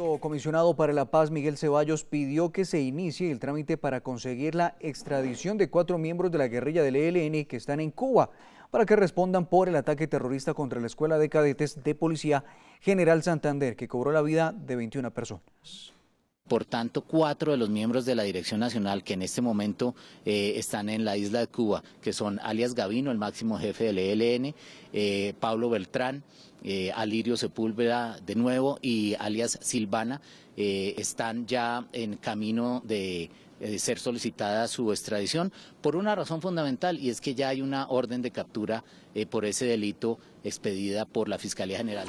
el comisionado para la paz, Miguel Ceballos, pidió que se inicie el trámite para conseguir la extradición de cuatro miembros de la guerrilla del ELN que están en Cuba para que respondan por el ataque terrorista contra la Escuela de Cadetes de Policía General Santander, que cobró la vida de 21 personas. Por tanto, cuatro de los miembros de la Dirección Nacional que en este momento eh, están en la isla de Cuba, que son alias Gavino, el máximo jefe del ELN, eh, Pablo Beltrán, eh, Alirio Sepúlveda de nuevo y alias Silvana, están ya en camino de ser solicitada su extradición por una razón fundamental y es que ya hay una orden de captura por ese delito expedida por la Fiscalía General.